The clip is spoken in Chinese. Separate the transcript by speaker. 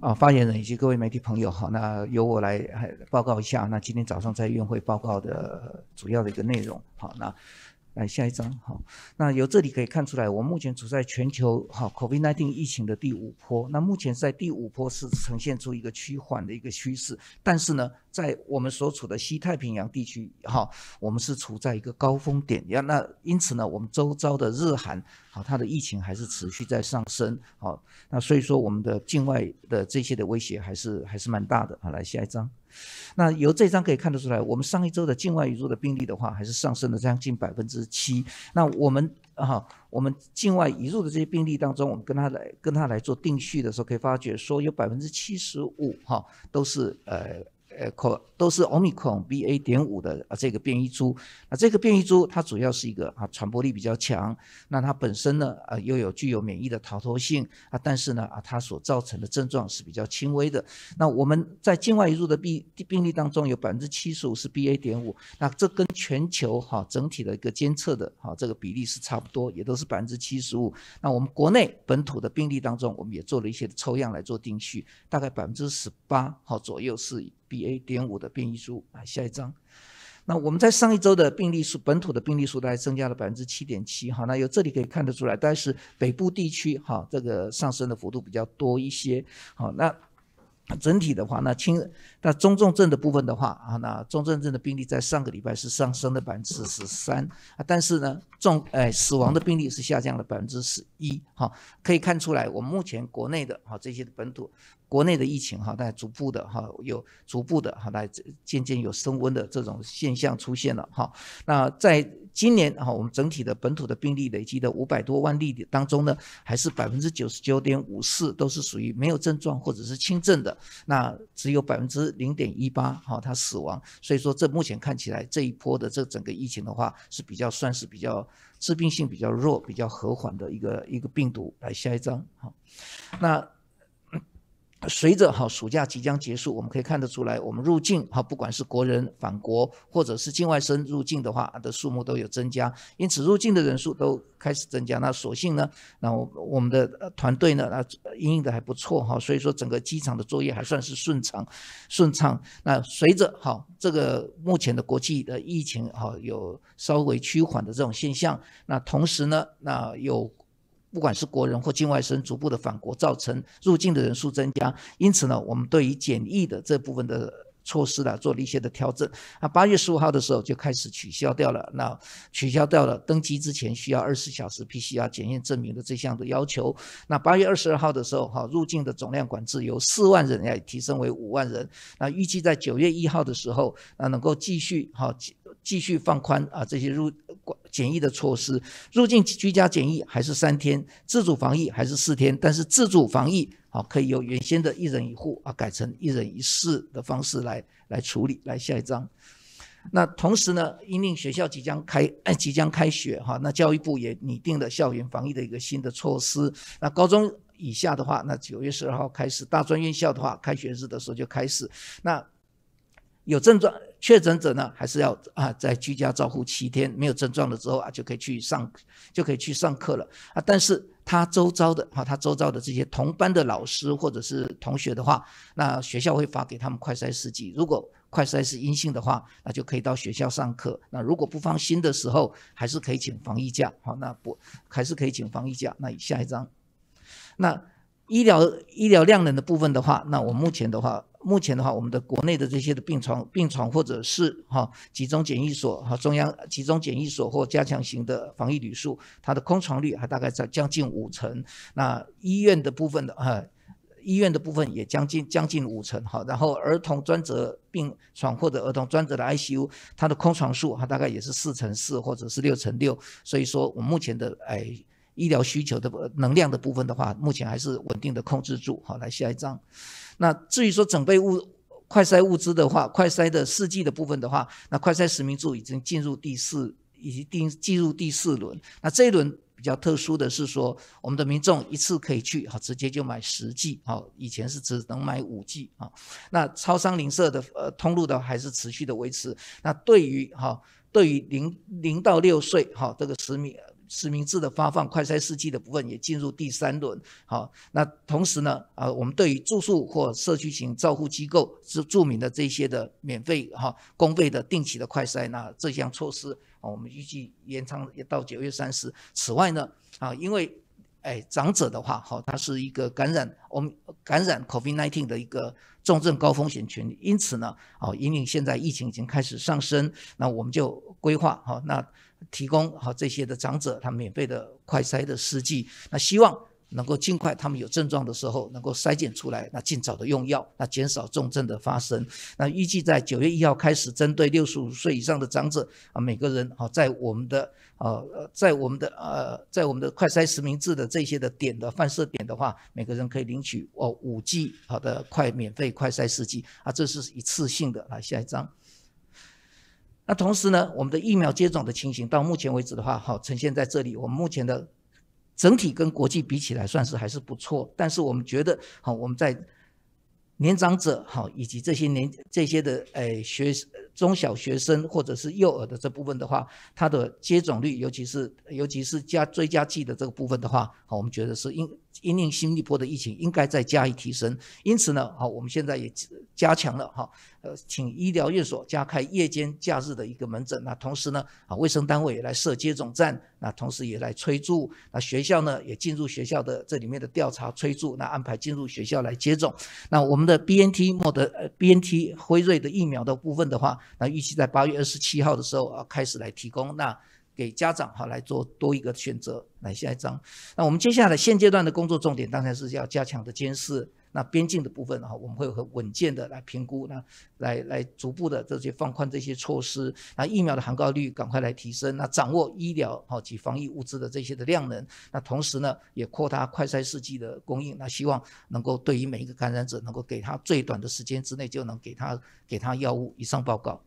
Speaker 1: 啊，发言人以及各位媒体朋友，好，那由我来还报告一下，那今天早上在院会报告的主要的一个内容，好，那。来下一张，哈。那由这里可以看出来，我目前处在全球哈 COVID-19 疫情的第五波。那目前在第五波是呈现出一个趋缓的一个趋势，但是呢，在我们所处的西太平洋地区，哈，我们是处在一个高峰点。要那因此呢，我们周遭的日韩，好，它的疫情还是持续在上升，好，那所以说我们的境外的这些的威胁还是还是蛮大的。好，来下一张。那由这张可以看得出来，我们上一周的境外移入的病例的话，还是上升了将近百分之七。那我们啊，我们境外移入的这些病例当中，我们跟他来跟他来做定序的时候，可以发觉说有百分之七十五哈都是呃。呃，都都是 omicron BA. 点五的啊，这个变异株。那这个变异株它主要是一个啊，传播力比较强。那它本身呢，呃，又有具有免疫的逃脱性啊，但是呢，啊，它所造成的症状是比较轻微的。那我们在境外入的病病例当中，有百分之七十五是 BA. 点五。那这跟全球哈整体的一个监测的哈这个比例是差不多，也都是百分之七十五。那我们国内本土的病例当中，我们也做了一些抽样来做定序，大概百分之十八哈左右是。b a 点五的变异株啊，下一张。那我们在上一周的病例数，本土的病例数，大概增加了百分之七点七。好，那由这里可以看得出来，但是北部地区哈，这个上升的幅度比较多一些。好，那整体的话，那轻、那中重症的部分的话啊，那中重症的病例在上个礼拜是上升了百分之十三啊，但是呢，重哎死亡的病例是下降了百分之十一。哈，可以看出来，我们目前国内的哈这些本土。国内的疫情哈，大家逐步的哈，有逐步的哈，来渐渐有升温的这种现象出现了哈。那在今年哈，我们整体的本土的病例累积的五百多万例当中呢，还是百分之九十九点五四都是属于没有症状或者是轻症的，那只有百分之零点一八哈，它死亡。所以说，这目前看起来这一波的这整个疫情的话，是比较算是比较致病性比较弱、比较和缓的一个一个病毒。来下一张哈，那。随着哈暑假即将结束，我们可以看得出来，我们入境哈不管是国人返国，或者是境外生入境的话的数目都有增加，因此入境的人数都开始增加。那所幸呢，那我我们的团队呢，那应营的还不错哈，所以说整个机场的作业还算是顺畅、顺畅。那随着哈这个目前的国际的疫情哈有稍微趋缓的这种现象，那同时呢，那有。不管是国人或境外生逐步的返国，造成入境的人数增加，因此呢，我们对于检疫的这部分的措施呢，做了一些的调整。啊，八月十五号的时候就开始取消掉了。那取消掉了，登机之前需要二十四小时 PCR 检验证明的这项的要求。那八月二十二号的时候，哈入境的总量管制由四万人哎提升为五万人。那预计在九月一号的时候，那能够继续哈继续放宽啊这些入管。检疫的措施，入境居家检疫还是三天，自主防疫还是四天，但是自主防疫啊，可以由原先的一人一户啊，改成一人一室的方式来来处理。来下一张，那同时呢，因令学校即将开即将开学哈，那教育部也拟定了校园防疫的一个新的措施。那高中以下的话，那九月十二号开始，大专院校的话，开学日的时候就开始。那有症状。确诊者呢，还是要啊，在居家照护七天没有症状了之后啊，就可以去上，就可以去上课了啊。但是他周遭的哈，他周遭的这些同班的老师或者是同学的话，那学校会发给他们快筛试剂。如果快筛是阴性的话，那就可以到学校上课。那如果不放心的时候，还是可以请防疫假。好，那不还是可以请防疫假。那下一张，那医疗医疗量能的部分的话，那我目前的话。目前的话，我们的国内的这些的病床、病床或者是哈集中检疫所哈中央集中检疫所或加强型的防疫旅宿，它的空床率还大概在将近五成。那医院的部分的啊，医院的部分也将近将近五成哈。然后儿童专责病床或者儿童专责的 ICU，它的空床数哈大概也是四乘四或者是六乘六。所以说，我目前的哎。医疗需求的能量的部分的话，目前还是稳定的控制住。好，来下一章。那至于说准备物快筛物资的话，快筛的试剂的部分的话，那快筛实名注已经进入第四，已经进入第四轮。那这一轮比较特殊的是说，我们的民众一次可以去好直接就买十剂，好以前是只能买五剂啊。那超商零售的呃通路的还是持续的维持。那对于哈对于零零到六岁哈这个十名。实名制的发放，快筛试剂的部分也进入第三轮。好，那同时呢，啊，我们对于住宿或社区型照护机构是著名的这些的免费哈公费的定期的快筛，那这项措施，我们预计延长到九月三十。此外呢，啊，因为哎长者的话，好，他是一个感染我们感染 COVID-19 的一个重症高风险群，因此呢，啊，引领现在疫情已经开始上升，那我们就规划好那。提供好这些的长者，他免费的快筛的试剂，那希望能够尽快他们有症状的时候能够筛检出来，那尽早的用药，那减少重症的发生。那预计在九月一号开始，针对六十五岁以上的长者啊，每个人好在我们的呃在我们的呃在我们的快筛实名制的这些的点的放射点的话，每个人可以领取哦五 G 好的快免费快筛试剂啊，这是一次性的。来下一张。那同时呢，我们的疫苗接种的情形到目前为止的话，好呈现在这里。我们目前的整体跟国际比起来，算是还是不错。但是我们觉得，好，我们在年长者，哈，以及这些年这些的哎学中小学生或者是幼儿的这部分的话，它的接种率，尤其是尤其是加追加剂的这个部分的话，好，我们觉得是应应对新一波的疫情应该再加以提升。因此呢，好，我们现在也加强了哈。呃，请医疗院所加开夜间、假日的一个门诊。那同时呢，啊，卫生单位也来设接种站。那同时也来催促。那学校呢，也进入学校的这里面的调查催促。那安排进入学校来接种。那我们的 BNT 莫德，呃，BNT 辉瑞的疫苗的部分的话，那预期在八月二十七号的时候啊，开始来提供。那给家长哈来做多一个选择。来下一张。那我们接下来现阶段的工作重点，当然是要加强的监视。那边境的部分，哈，我们会很稳健的来评估，那来来逐步的这些放宽这些措施，那疫苗的含高率赶快来提升，那掌握医疗哈及防疫物资的这些的量能，那同时呢也扩大快筛试剂的供应，那希望能够对于每一个感染者，能够给他最短的时间之内就能给他给他药物以上报告。